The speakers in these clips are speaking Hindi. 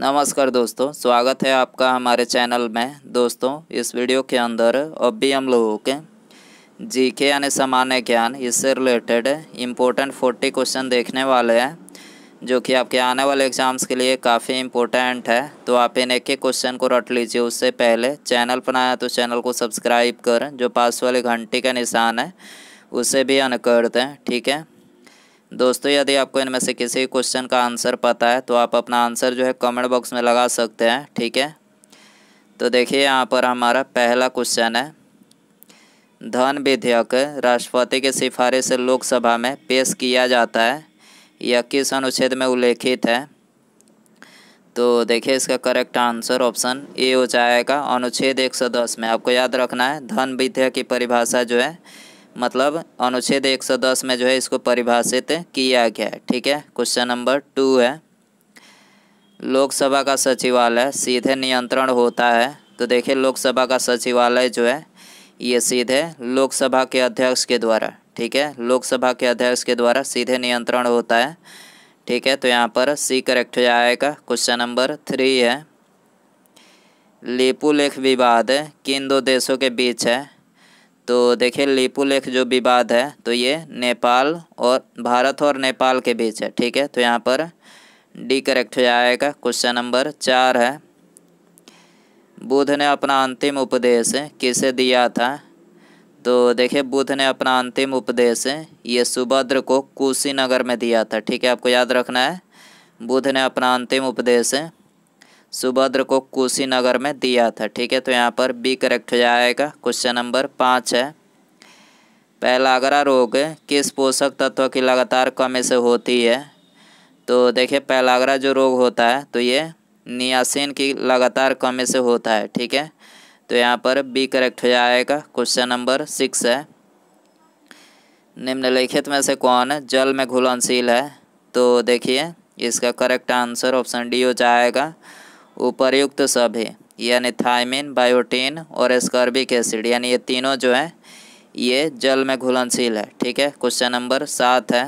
नमस्कार दोस्तों स्वागत है आपका हमारे चैनल में दोस्तों इस वीडियो के अंदर अब भी हम लोगों के जी के यानी सामान्य ज्ञान इससे रिलेटेड इम्पोर्टेंट फोर्टी क्वेश्चन देखने वाले हैं जो कि आपके आने वाले एग्जाम्स के लिए काफ़ी इम्पोर्टेंट है तो आप इन एक एक क्वेश्चन को रट लीजिए उससे पहले चैनल पर तो चैनल को सब्सक्राइब कर जो पास वाले घंटी का निशान है उसे भी अन कर दें ठीक है दोस्तों यदि आपको इनमें से किसी क्वेश्चन का आंसर पता है तो आप अपना आंसर जो है कमेंट बॉक्स में लगा सकते हैं ठीक है तो देखिए यहाँ पर हमारा पहला क्वेश्चन है धन विधेयक राष्ट्रपति की सिफारिश से लोकसभा में पेश किया जाता है यह किस अनुच्छेद में उल्लेखित है तो देखिए इसका करेक्ट आंसर ऑप्शन ए हो जाएगा अनुच्छेद 110 में आपको याद रखना है धन विधेयक की परिभाषा जो है मतलब अनुच्छेद 110 में जो है इसको परिभाषित किया गया है ठीक है क्वेश्चन नंबर टू है लोकसभा का सचिवालय सीधे नियंत्रण होता है तो देखिए लोकसभा का सचिवालय जो है ये सीधे लोकसभा के अध्यक्ष के द्वारा ठीक है लोकसभा के अध्यक्ष के द्वारा सीधे नियंत्रण होता है ठीक है तो यहाँ पर सी करेक्ट हो जाएगा क्वेश्चन नंबर थ्री है लिपुलेख विवाद किन दो देशों के बीच है तो देखिए लिपुलेख जो विवाद है तो ये नेपाल और भारत और नेपाल के बीच है ठीक है तो यहाँ पर डी करेक्ट हो जाएगा क्वेश्चन नंबर चार है बुद्ध ने अपना अंतिम उपदेश किसे दिया था तो देखिए बुद्ध ने अपना अंतिम उपदेश ये सुभद्र को कुशीनगर में दिया था ठीक है आपको याद रखना है बुद्ध ने अपना अंतिम उपदेश सुभद्र को कुशीनगर में दिया था ठीक है तो यहाँ पर बी करेक्ट हो जाएगा क्वेश्चन नंबर पाँच है अगरा रोग किस पोषक तत्व की लगातार कमी से होती है तो देखिए अगरा जो रोग होता है तो ये नियासिन की लगातार कमी से होता है ठीक है तो यहाँ पर बी करेक्ट हो जाएगा क्वेश्चन नंबर सिक्स है निम्नलिखित में से कौन जल में घुलनशील है तो देखिए इसका करेक्ट आंसर ऑप्शन डी हो जाएगा उपरयुक्त सब है यानी थायमिन बायोटीन और स्कॉर्बिक एसिड यानी ये तीनों जो है ये जल में घुलनशील है ठीक है क्वेश्चन नंबर सात है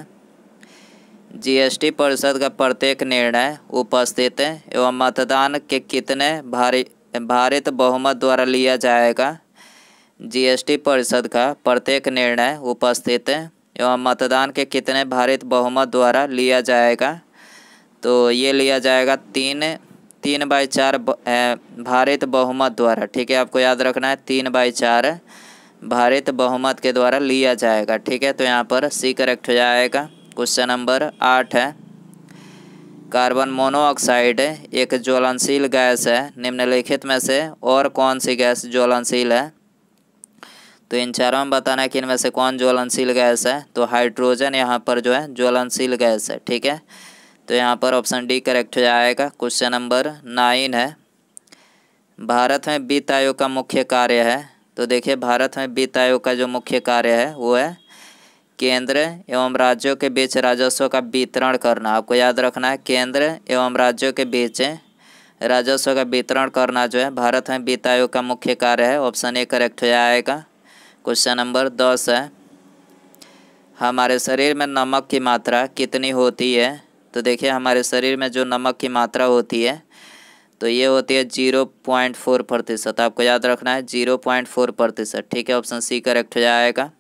जीएसटी परिषद का प्रत्येक निर्णय उपस्थित एवं मतदान के कितने भारी भारत बहुमत द्वारा लिया जाएगा जीएसटी परिषद का प्रत्येक निर्णय उपस्थित एवं मतदान के कितने भारत बहुमत द्वारा लिया जाएगा तो ये लिया जाएगा तीन तीन बाई चार भारत बहुमत द्वारा ठीक है आपको याद रखना है तीन बाई चार भारत बहुमत के द्वारा लिया जाएगा ठीक है तो यहाँ पर सी करेक्ट हो जाएगा क्वेश्चन नंबर आठ है कार्बन मोनोऑक्साइड एक ज्वलनशील गैस है निम्नलिखित में से और कौन सी गैस ज्वलनशील है तो इन चारों में बताना है कि इनमें से कौन ज्वलनशील गैस है तो हाइड्रोजन यहाँ पर जो है ज्वलनशील गैस है ठीक है तो यहाँ पर ऑप्शन डी करेक्ट हो जाएगा क्वेश्चन नंबर नाइन है भारत में वित्त आयोग का मुख्य कार्य है तो देखिए भारत में वित्त आयोग का जो मुख्य कार्य है वो है केंद्र एवं राज्यों के बीच राजस्व का वितरण करना आपको याद रखना है केंद्र एवं राज्यों के बीच राजस्व का वितरण करना जो है भारत में वित्त आयोग का मुख्य कार्य है ऑप्शन ए करेक्ट हो जाएगा क्वेश्चन नंबर दस है हमारे शरीर में नमक की मात्रा कितनी होती है तो देखिए हमारे शरीर में जो नमक की मात्रा होती है तो ये होती है जीरो पॉइंट फोर प्रतिशत आपको याद रखना है जीरो पॉइंट फोर प्रतिशत ठीक है ऑप्शन सी करेक्ट हो जाएगा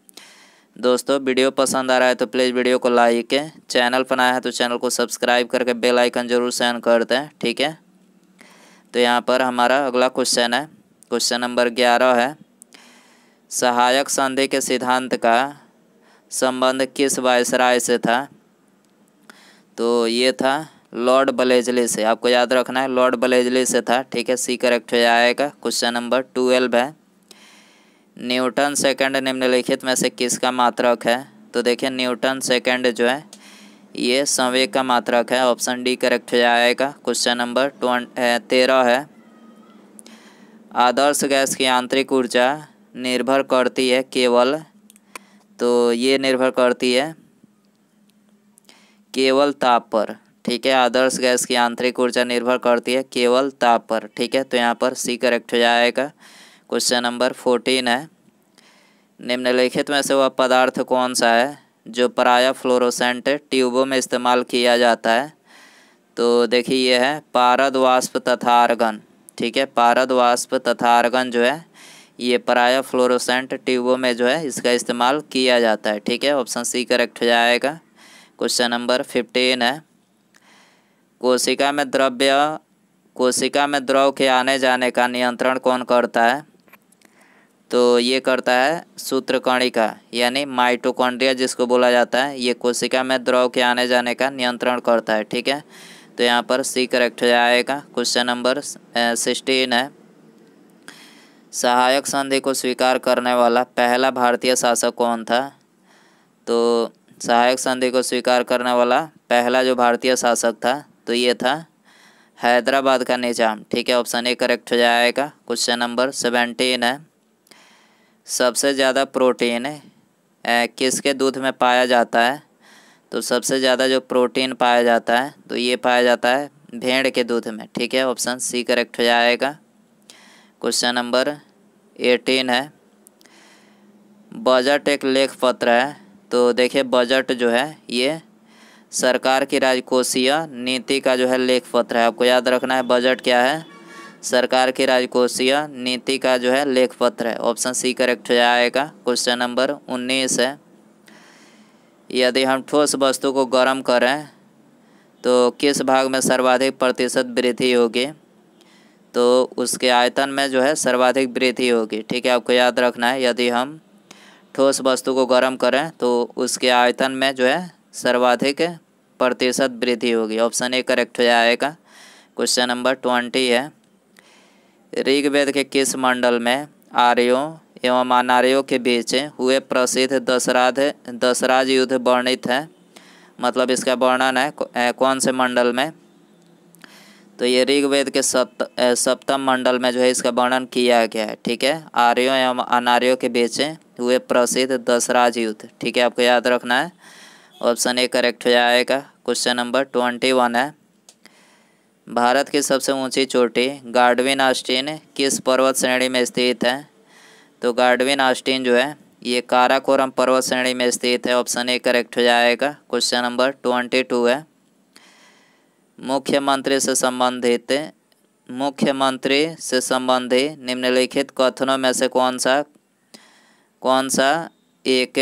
दोस्तों वीडियो पसंद आ रहा है तो प्लीज़ वीडियो को लाइक है चैनल पर आया है तो चैनल को सब्सक्राइब करके बेल आइकन जरूर सेन कर दें ठीक है तो यहाँ पर हमारा अगला क्वेश्चन है क्वेश्चन नंबर ग्यारह है सहायक संधि के सिद्धांत का संबंध किस वायसराय से था तो ये था लॉर्ड बलेजले से आपको याद रखना है लॉर्ड बलेजले से था ठीक है सी करेक्ट हो जाएगा क्वेश्चन नंबर ट्वेल्व है न्यूटन सेकंड निम्नलिखित में से किसका मात्रक है तो देखिए न्यूटन सेकंड जो है ये संवेग का मात्रक है ऑप्शन डी करेक्ट हो जाएगा क्वेश्चन नंबर तेरह है आदर्श गैस की आंतरिक ऊर्जा निर्भर करती है केवल तो ये निर्भर करती है केवल ताप पर ठीक है आदर्श गैस की आंतरिक ऊर्जा निर्भर करती है केवल ताप पर ठीक है तो यहाँ पर सी करेक्ट हो जाएगा क्वेश्चन नंबर फोर्टीन है निम्नलिखित में से वह पदार्थ कौन सा है जो पराया फ्लोरोसेंट ट्यूबों में इस्तेमाल किया जाता है तो देखिए यह है पारद वाष्प तथा आर्गन ठीक है पारद वाष्प तथा आर्गन जो है ये पराया फ्लोरोसेंट ट्यूबों में जो है इसका इस्तेमाल किया जाता है ठीक है ऑप्शन सी करेक्ट हो जाएगा क्वेश्चन नंबर फिफ्टीन है कोशिका में द्रव्य कोशिका में द्रव के आने जाने का नियंत्रण कौन करता है तो ये करता है सूत्रकणिका यानी माइटोकॉन्ड्रिया जिसको बोला जाता है ये कोशिका में द्रव के आने जाने का नियंत्रण करता है ठीक है तो यहाँ पर सी करेक्ट हो जाएगा क्वेश्चन नंबर सिक्सटीन है सहायक संधि को स्वीकार करने वाला पहला भारतीय शासक कौन था तो सहायक संधि को स्वीकार करने वाला पहला जो भारतीय शासक था तो ये था हैदराबाद का निजाम ठीक है ऑप्शन ए करेक्ट हो जाएगा क्वेश्चन नंबर सेवेंटीन है सबसे ज़्यादा प्रोटीन किसके दूध में पाया जाता है तो सबसे ज़्यादा जो प्रोटीन पाया जाता है तो ये पाया जाता है भेड़ के दूध में ठीक है ऑप्शन सी करेक्ट हो जाएगा क्वेश्चन नंबर एटीन है बजट एक लेख पत्र है तो देखिए बजट जो है ये सरकार की राजकोषीय नीति का जो है लेख पत्र है आपको याद रखना है बजट क्या है सरकार की राजकोषीय नीति का जो है लेख पत्र है ऑप्शन सी करेक्ट हो जाएगा क्वेश्चन नंबर उन्नीस है यदि हम ठोस वस्तु को गर्म करें तो किस भाग में सर्वाधिक प्रतिशत वृद्धि होगी तो उसके आयतन में जो है सर्वाधिक वृद्धि होगी ठीक है आपको याद रखना है यदि हम ठोस वस्तु को गर्म करें तो उसके आयतन में जो है सर्वाधिक प्रतिशत वृद्धि होगी ऑप्शन ए करेक्ट हो जाएगा क्वेश्चन नंबर ट्वेंटी है ऋग्वेद के किस मंडल में आर्यों एवं अनार्यों के बीच हुए प्रसिद्ध दशराध दशराज युद्ध वर्णित है मतलब इसका वर्णन है कौन से मंडल में तो ये ऋग्वेद के सप्त सप्तम मंडल में जो है इसका वर्णन किया गया है ठीक है आर्यों एवं अनार्यों के बीच हुए प्रसिद्ध दसराज युद्ध ठीक है आपको याद रखना है ऑप्शन ए करेक्ट हो जाएगा क्वेश्चन नंबर ट्वेंटी वन है भारत की सबसे ऊंची चोटी गार्डविन आस्टीन किस पर्वत श्रेणी में स्थित है तो गार्डविन आस्टिन जो है ये काराकोरम पर्वत श्रेणी में स्थित है ऑप्शन ए करेक्ट हो जाएगा क्वेश्चन नंबर ट्वेंटी टू है मुख्यमंत्री से संबंधित मुख्यमंत्री से संबंधित निम्नलिखित कथनों में से कौन सा कौन सा एक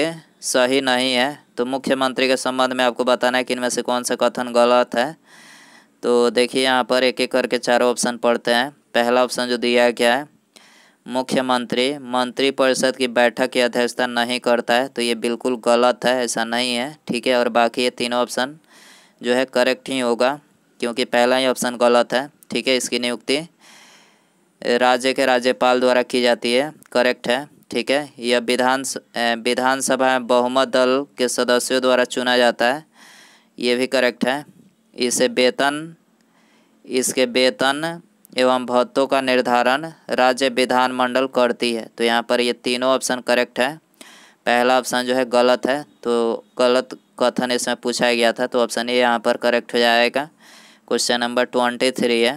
सही नहीं है तो मुख्यमंत्री के संबंध में आपको बताना है कि इनमें से कौन सा कथन गलत है तो देखिए यहाँ पर एक एक करके चारों ऑप्शन पढ़ते हैं पहला ऑप्शन जो दिया गया है मुख्यमंत्री मंत्रिपरिषद की बैठक की अध्यक्षता नहीं करता है तो ये बिल्कुल गलत है ऐसा नहीं है ठीक है और बाकी ये तीनों ऑप्शन जो है करेक्ट ही होगा क्योंकि पहला ही ऑप्शन गलत है ठीक है इसकी नियुक्ति राज्य के राज्यपाल द्वारा की जाती है करेक्ट है ठीक है यह विधान विधानसभा में बहुमत दल के सदस्यों द्वारा चुना जाता है ये भी करेक्ट है इसे वेतन इसके वेतन एवं भत्तों का निर्धारण राज्य विधानमंडल करती है तो यहाँ पर ये तीनों ऑप्शन करेक्ट है पहला ऑप्शन जो है गलत है तो गलत कथन इसमें पूछा गया था तो ऑप्शन ये यहाँ पर करेक्ट हो जाएगा क्वेश्चन नंबर ट्वेंटी थ्री है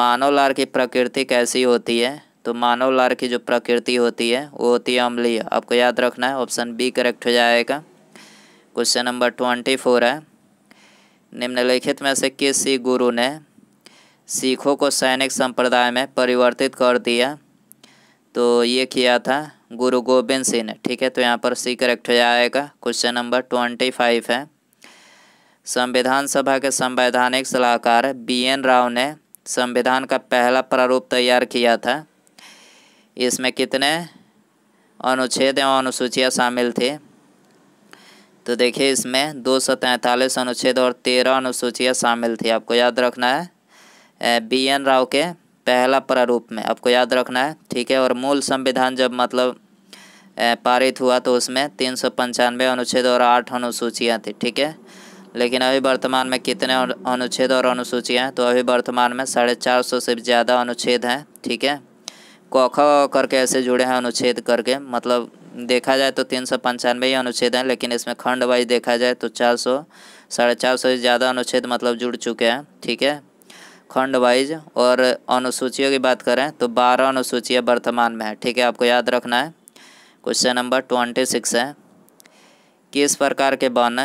मानव लार की प्रकृति कैसी होती है तो मानव लार की जो प्रकृति होती है वो होती है अम्लीय आपको याद रखना है ऑप्शन बी करेक्ट हो जाएगा क्वेश्चन नंबर ट्वेंटी फोर है निम्नलिखित में से किस गुरु ने सिखों को सैनिक संप्रदाय में परिवर्तित कर दिया तो ये किया था गुरु गोविंद सिंह ने ठीक है तो यहाँ पर सी करेक्ट हो जाएगा क्वेश्चन नंबर ट्वेंटी फाइव है संविधान सभा के संवैधानिक सलाहकार बी एन राव ने संविधान का पहला प्रारूप तैयार किया था इसमें कितने अनुच्छेद एवं अनुसूचियाँ शामिल थी तो देखिए इसमें दो सौ तैंतालीस अनुच्छेद और तेरह अनुसूचियाँ शामिल थी आपको याद रखना है बी एन राव के पहला प्रारूप में आपको याद रखना है ठीक है और मूल संविधान जब मतलब पारित हुआ तो उसमें तीन सौ पंचानवे अनुच्छेद और आठ अनुसूचियाँ थी ठीक है लेकिन अभी वर्तमान में कितने अनुच्छेद और अनुसूचियाँ हैं तो अभी वर्तमान में साढ़े चार सौ से ज़्यादा अनुच्छेद हैं ठीक है कौखा करके ऐसे जुड़े हैं अनुच्छेद करके मतलब देखा जाए तो तीन सौ पंचानवे ही अनुच्छेद हैं लेकिन इसमें खंड वाइज देखा जाए तो चार सौ साढ़े चार सौ से ज़्यादा अनुच्छेद मतलब जुड़ चुके हैं ठीक है खंड वाइज और अनुसूचियों की बात करें तो बारह अनुसूचियाँ वर्तमान में है ठीक है आपको याद रखना है क्वेश्चन नंबर ट्वेंटी सिक्स है किस प्रकार के वन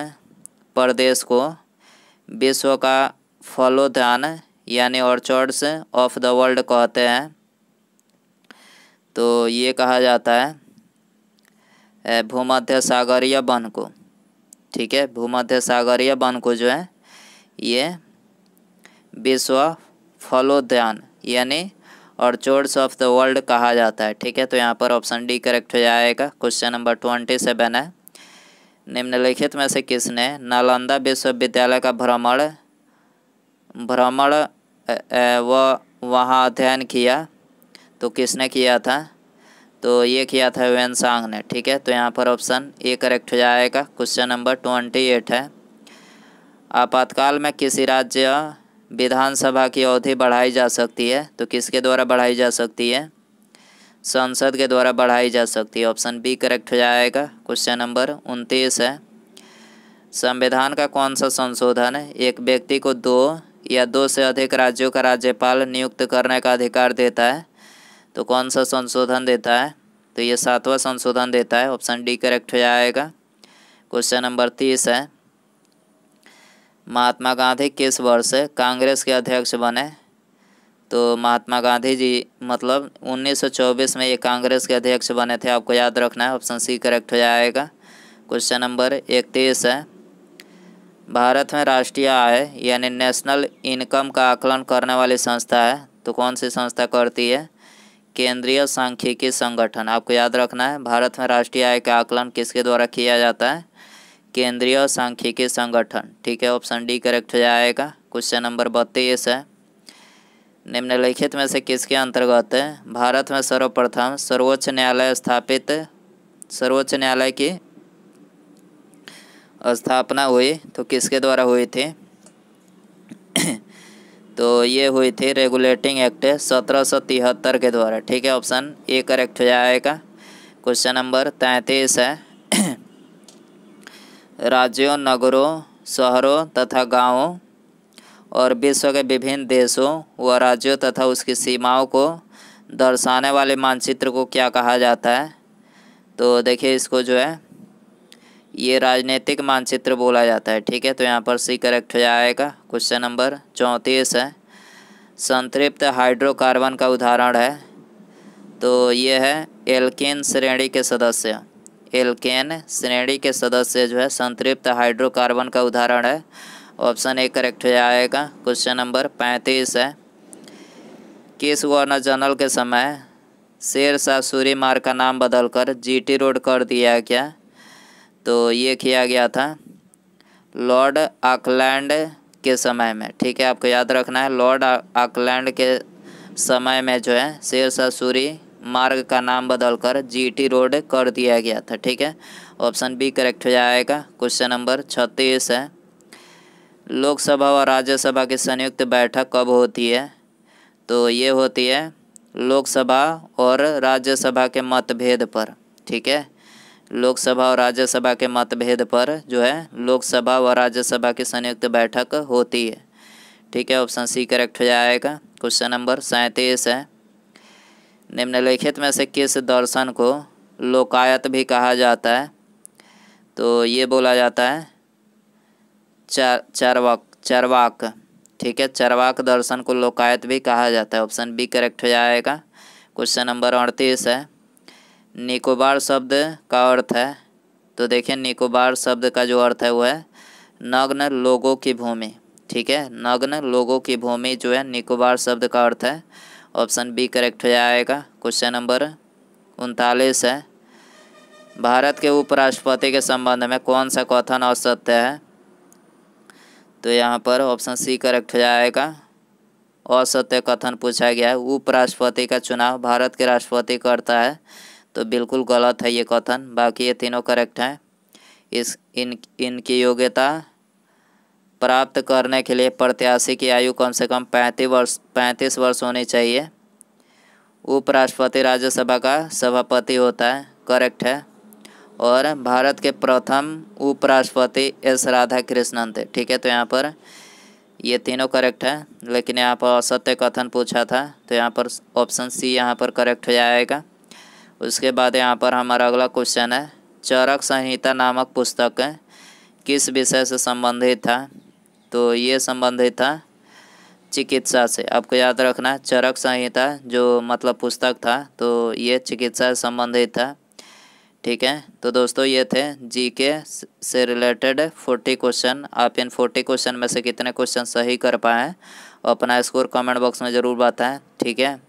प्रदेश को विश्व का फलोद्यान यानी ऑर्चर्ड्स ऑफ द वर्ल्ड कहते हैं तो ये कहा जाता है भूमध्य सागरीय वन को ठीक है भूमध्य सागरीय वन को जो है ये विश्व फलोद्यान यानी ऑर्चर्ड्स ऑफ द वर्ल्ड कहा जाता है ठीक है तो यहाँ पर ऑप्शन डी करेक्ट हो जाएगा क्वेश्चन नंबर ट्वेंटी सेवन है निम्नलिखित में से किसने नालंदा विश्वविद्यालय का भ्रमण भ्रमण व वहाँ अध्ययन किया तो किसने किया था तो ये किया था वेनसांग ने ठीक है तो यहाँ पर ऑप्शन ए करेक्ट हो जाएगा क्वेश्चन नंबर ट्वेंटी एट है आपातकाल में किसी राज्य विधानसभा की अवधि बढ़ाई जा सकती है तो किसके द्वारा बढ़ाई जा सकती है संसद के द्वारा बढ़ाई जा सकती है ऑप्शन बी करेक्ट हो जाएगा क्वेश्चन नंबर उनतीस है संविधान का कौन सा संशोधन एक व्यक्ति को दो या दो से अधिक राज्यों का राज्यपाल नियुक्त करने का अधिकार देता है तो कौन सा संशोधन देता है तो ये सातवां संशोधन देता है ऑप्शन डी करेक्ट हो जाएगा क्वेश्चन नंबर तीस है महात्मा गांधी किस वर्ष कांग्रेस के अध्यक्ष बने तो महात्मा गांधी जी मतलब 1924 में ये कांग्रेस के अध्यक्ष बने थे आपको याद रखना है ऑप्शन सी करेक्ट हो जाएगा क्वेश्चन नंबर इकतीस है भारत में राष्ट्रीय आय यानी नेशनल इनकम का आकलन करने वाली संस्था है तो कौन सी संस्था करती है केंद्रीय सांख्यिकी संगठन आपको याद रखना है भारत में राष्ट्रीय आय का आकलन किसके द्वारा किया जाता है केंद्रीय सांख्यिकी संगठन ठीक है ऑप्शन डी करेक्ट हो जाएगा क्वेश्चन नंबर बत्तीस है निम्नलिखित में से किसके अंतर्गत भारत में सर्वप्रथम सर्वोच्च न्यायालय स्थापित सर्वोच्च न्यायालय की स्थापना हुई तो किसके द्वारा हुई थी तो ये हुई थी रेगुलेटिंग एक्ट सत्रह सौ तिहत्तर के द्वारा ठीक है ऑप्शन ए करेक्ट हो जाएगा क्वेश्चन नंबर तैंतीस है राज्यों नगरों शहरों तथा गांवों और विश्व के विभिन्न देशों व राज्यों तथा उसकी सीमाओं को दर्शाने वाले मानचित्र को क्या कहा जाता है तो देखिए इसको जो है ये राजनीतिक मानचित्र बोला जाता है ठीक है तो यहाँ पर सी करेक्ट हो जाएगा क्वेश्चन नंबर चौंतीस है संतृप्त हाइड्रोकार्बन का उदाहरण है तो ये है एल्केन श्रेणी के सदस्य एल्केन श्रेणी के सदस्य जो है संतृप्त हाइड्रोकार्बन का उदाहरण है ऑप्शन ए करेक्ट हो जाएगा क्वेश्चन नंबर पैंतीस है किस गवर्नर जनरल के समय शेर शाह सूरी मार्ग का नाम बदलकर जीटी रोड कर दिया गया तो ये किया गया था लॉर्ड आकलैंड के समय में ठीक है आपको याद रखना है लॉर्ड आकलैंड के समय में जो है शेर शाह सूरी मार्ग का नाम बदलकर जीटी रोड कर दिया गया था ठीक है ऑप्शन बी करेक्ट हो जाएगा क्वेश्चन नंबर छत्तीस है लोकसभा व राज्यसभा की संयुक्त बैठक कब होती है तो ये होती है लोकसभा और राज्यसभा के मतभेद पर ठीक है लोकसभा और राज्यसभा के मतभेद पर जो है लोकसभा व राज्यसभा की संयुक्त बैठक होती है ठीक है ऑप्शन सी करेक्ट हो जाएगा क्वेश्चन नंबर सैंतीस है निम्नलिखित में से किस दर्शन को लोकायत भी कहा जाता है तो ये बोला जाता है चर चरवक चरवाक ठीक है चरवाक दर्शन को लोकायत भी कहा जाता है ऑप्शन बी करेक्ट हो जाएगा क्वेश्चन नंबर अड़तीस है निकोबार शब्द का अर्थ है तो देखिए निकोबार शब्द का जो अर्थ है वो है नग्न लोगों की भूमि ठीक है नग्न लोगों की भूमि जो है निकोबार शब्द का अर्थ है ऑप्शन बी करेक्ट हो जाएगा क्वेश्चन नंबर उनतालीस है भारत के उपराष्ट्रपति के संबंध में कौन सा कथन असत्य है तो यहाँ पर ऑप्शन सी करेक्ट हो जाएगा असत्य कथन पूछा गया है उपराष्ट्रपति का चुनाव भारत के राष्ट्रपति करता है तो बिल्कुल गलत है ये कथन बाकी ये तीनों करेक्ट हैं इस इन इनकी योग्यता प्राप्त करने के लिए प्रत्याशी की आयु कम से कम पैंतीस वर्ष पैंतीस वर्ष होनी चाहिए उपराष्ट्रपति राज्यसभा का सभापति होता है करेक्ट है और भारत के प्रथम उपराष्ट्रपति एस राधा कृष्णन थे ठीक है तो यहाँ पर ये तीनों करेक्ट है लेकिन यहाँ पर असत्य कथन पूछा था तो यहाँ पर ऑप्शन सी यहाँ पर करेक्ट हो जाएगा उसके बाद यहाँ पर हमारा अगला क्वेश्चन है चरक संहिता नामक पुस्तक किस विषय से संबंधित था तो ये संबंधित था चिकित्सा से आपको याद रखना चरक संहिता जो मतलब पुस्तक था तो ये चिकित्सा से संबंधित था ठीक है तो दोस्तों ये थे जी के से रिलेटेड फोर्टी क्वेश्चन आप इन फोर्टी क्वेश्चन में से कितने क्वेश्चन सही कर पाए हैं और अपना स्कोर कमेंट बॉक्स में ज़रूर बताएं ठीक है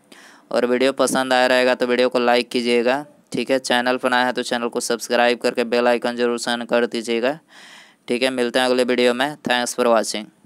और वीडियो पसंद आया रहेगा तो वीडियो को लाइक कीजिएगा ठीक है चैनल पर है तो चैनल को सब्सक्राइब करके बेल आइकन जरूर सेंड कर दीजिएगा ठीक है मिलते हैं अगले वीडियो में थैंक्स फॉर वॉचिंग